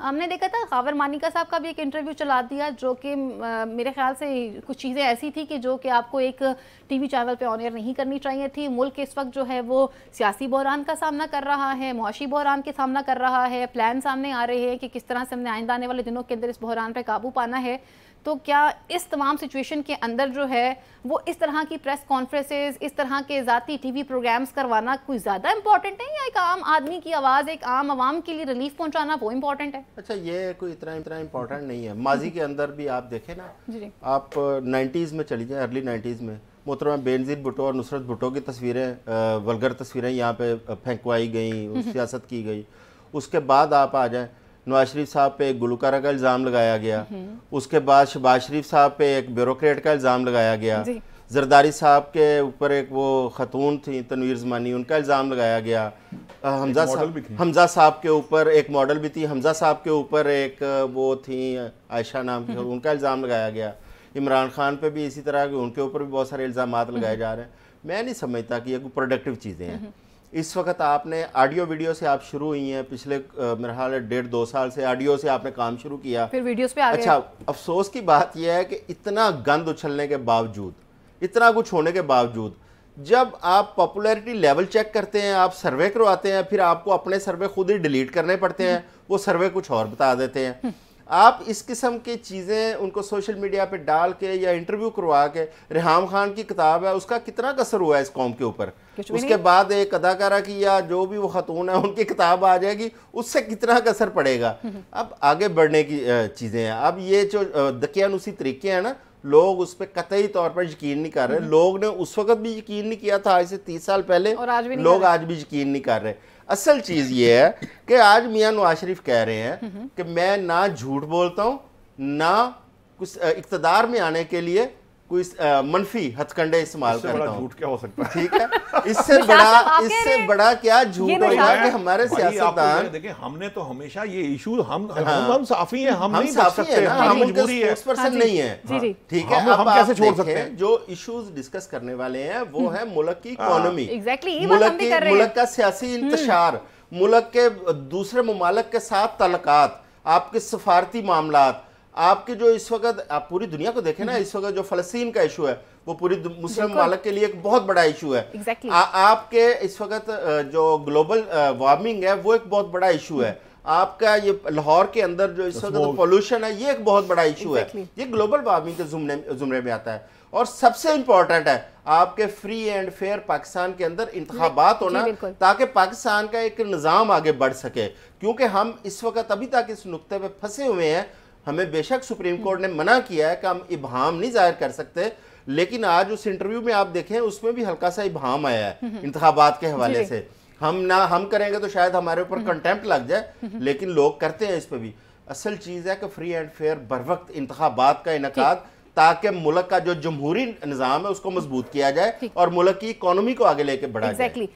हमने देखा था खावर मानिका साहब का भी एक इंटरव्यू चला दिया जो कि मेरे ख्याल से कुछ चीज़ें ऐसी थी कि जो कि आपको एक टीवी चैनल पे ऑनियर नहीं करनी चाहिए थी मुल्क इस वक्त जो है वो सियासी बहरान का सामना कर रहा है मुआशी बहरान के सामना कर रहा है प्लान सामने आ रहे हैं कि किस तरह से हमने आइंदा आने वाले दिनों के अंदर इस बहरान पर काबू पाना है तो क्या इस तमाम सिचुएशन के अंदर जो है वो इस तरह की प्रेस कॉन्फ्रेंसेस इस तरह के ज़ाती टीवी प्रोग्राम्स करवाना कोई ज़्यादा इंपॉर्टेंट है या एक आम आदमी की आवाज़ एक आम आवाम के लिए रिलीफ पहुंचाना वो इम्पॉर्टेंट है अच्छा ये कोई इतना इतना इम्पोर्टेंट नहीं है माजी के अंदर भी आप देखें ना आप नाइन्टीज़ में चली जाएँ अर्ली नाइन्टीज़ में मोहतरमा बेनजीर भुटो और नुसरत भुटो की तस्वीरें वलगर तस्वीरें यहाँ पे फेंकवाई गई हम्म, हम्म। सियासत की गई उसके बाद आप आ जाएँ नवाज शरीफ साहब पे एक गुलकारा का इल्ज़ाम लगाया गया उसके बाद शबाज शरीफ साहब पे एक ब्यूरोक्रेट का इल्ज़ाम लगाया गया जरदारी साहब के ऊपर एक वो खतून थी तनवीर जमानी उनका इल्ज़ाम लगाया गया हमजा साहब हमजा साहब के ऊपर एक मॉडल भी थी हमजा साहब के ऊपर एक वो थी आयशा नाम की हम्म। उनका इल्ज़ाम लगाया गया इमरान खान पे भी इसी तरह के उनके ऊपर भी बहुत सारे इल्ज़ाम लगाए हम्म। जा रहे हैं मैं नहीं समझता कि ये प्रोडक्टिव चीज़ें हैं हम्म। इस वक्त आपने ऑडियो वीडियो से आप शुरू हुई हैं पिछले मेरे ख्याल है डेढ़ दो साल से ऑडियो से आपने काम शुरू किया फिर वीडियोस पे आ गए अच्छा अफसोस की बात यह है कि इतना गंद उछलने के बावजूद इतना कुछ होने के बावजूद जब आप पॉपुलैरिटी लेवल चेक करते हैं आप सर्वे करवाते हैं फिर आपको अपने सर्वे खुद ही डिलीट करने पड़ते हैं वो सर्वे कुछ और बता देते हैं आप इस किस्म की चीज़ें उनको सोशल मीडिया पे डाल के या इंटरव्यू करवा के रिहाम खान की किताब है उसका कितना कसर हुआ है इस कॉम के ऊपर उसके बाद एक अदाकारा की या जो भी वो खतून है उनकी किताब आ जाएगी उससे कितना कसर पड़ेगा हम्म। अब आगे बढ़ने की चीज़ें हैं अब ये जो उसी तरीके हैं ना लोग उस पर कतई तौर पर यकीन नहीं कर रहे हम्म। लोग ने उस वक्त भी यकीन नहीं किया था आज से तीस साल पहले और आज भी लोग आज भी यकीन नहीं कर रहे असल चीज़ ये है कि आज मियाँ नवाज शरीफ कह रहे हैं हम्म। कि मैं ना झूठ बोलता हूँ ना कुछ इकतदार में आने के लिए कोई मनफी हथकंडे इस्तेमाल करता हूँ झूठ क्या हो सकता है ठीक है इससे बड़ा तो इससे बड़ा क्या झूठ होगा तो कि हमारे सियासतदान देखिए हमने तो हमेशा ये इशू हम हम हाँ। साफी हैं हम, नहीं साफ सकते हैं हम मजबूरी है पर्सन हाँ नहीं है हाँ। ठीक है हम कैसे छोड़ सकते हैं जो इश्यूज डिस्कस करने वाले हैं वो हम्म। है मुल्क की इकोनॉमी एग्जैक्टली मुल्क की मुल्क का सियासी हम्म। इंतशार मुल्क के दूसरे ममालक के साथ तलकात आपके सफारती मामला आपके जो इस वक्त आप पूरी दुनिया को देखें ना हम्म। इस वक्त जो फलस्तीन का इशू है वो पूरी मुस्लिम मालक के लिए एक बहुत बड़ा इशू है exactly. आ, आपके इस वक्त जो ग्लोबल वार्मिंग है वो एक बहुत बड़ा इशू है हम्म। आपका ये लाहौर के अंदर जो इस तो वक्त पोल्यूशन है ये एक बहुत बड़ा इशू है ये ग्लोबल वार्मिंग के जुमने जुमरे में आता है और सबसे इम्पोर्टेंट है आपके फ्री एंड फेयर पाकिस्तान के अंदर इंतबात होना ताकि पाकिस्तान का एक निज़ाम आगे बढ़ सके क्योंकि हम इस वक्त अभी तक इस नुकते पे फंसे हुए हैं हमें बेशक सुप्रीम कोर्ट ने मना किया है कि हम इबहम नहीं जाहिर कर सकते लेकिन आज उस इंटरव्यू में आप देखें उसमें भी हल्का सा इबहम आया है हम्म, हम्म। इंतबात के हवाले से हम ना हम करेंगे तो शायद हमारे ऊपर कंटेम्प्ट हम्म। लग जाए लेकिन लोग करते हैं इस पर भी असल चीज़ है कि फ्री एंड फेयर बर वक्त इंतबात का इनका ताकि मुल्क का जो जमहूरी निज़ाम है उसको मजबूत किया जाए और मुल्क की इकोनॉमी को आगे लेके बढ़ाया जाए